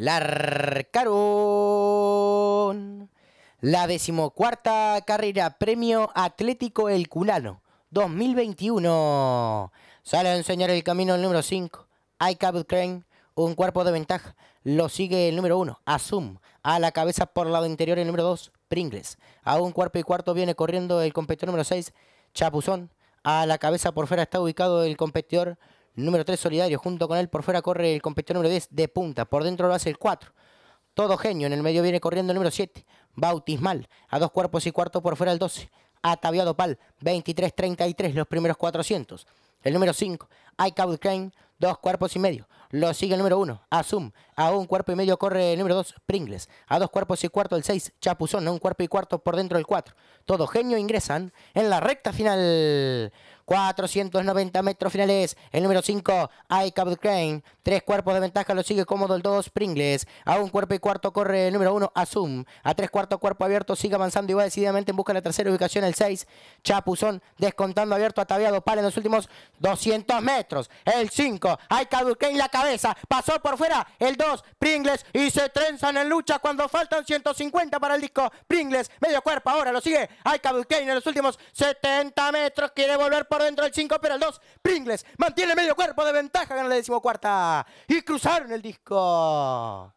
Larcaron. La decimocuarta carrera Premio Atlético El Culano 2021. Sale a enseñar el camino el número 5. Icabel Crane, un cuerpo de ventaja. Lo sigue el número 1, Azum. A la cabeza por lado interior el número 2, Pringles. A un cuerpo y cuarto viene corriendo el competidor número 6, Chapuzón. A la cabeza por fuera está ubicado el competidor Número 3, Solidario. Junto con él por fuera corre el competidor número 10 de punta. Por dentro lo hace el 4. Todo genio. En el medio viene corriendo el número 7. Bautismal. A dos cuerpos y cuarto por fuera el 12. Ataviado Pal. 23-33. Los primeros 400. El número 5. Icaud Crane. Dos cuerpos y medio. Lo sigue el número 1, Azum. A un cuerpo y medio corre el número 2, Pringles. A dos cuerpos y cuarto el 6, Chapuzón. A un cuerpo y cuarto por dentro el 4. Todo genio ingresan en la recta final. 490 metros finales. El número 5, Ike Crane. Tres cuerpos de ventaja lo sigue cómodo el 2, Pringles. A un cuerpo y cuarto corre el número 1, Azum. A tres cuartos cuerpo abierto sigue avanzando y va decididamente en busca de la tercera ubicación el 6, Chapuzón. Descontando abierto, ataviado para en los últimos 200 metros. El 5, Ike Crane la cabeza. Pasó por fuera el 2, Pringles. Y se trenzan en lucha cuando faltan 150 para el disco. Pringles, medio cuerpo ahora lo sigue Ike Crane en los últimos 70 metros. Quiere volver por dentro del 5, pero el 2, Pringles, mantiene medio cuerpo de ventaja, gana la decimocuarta. Y cruzaron el disco.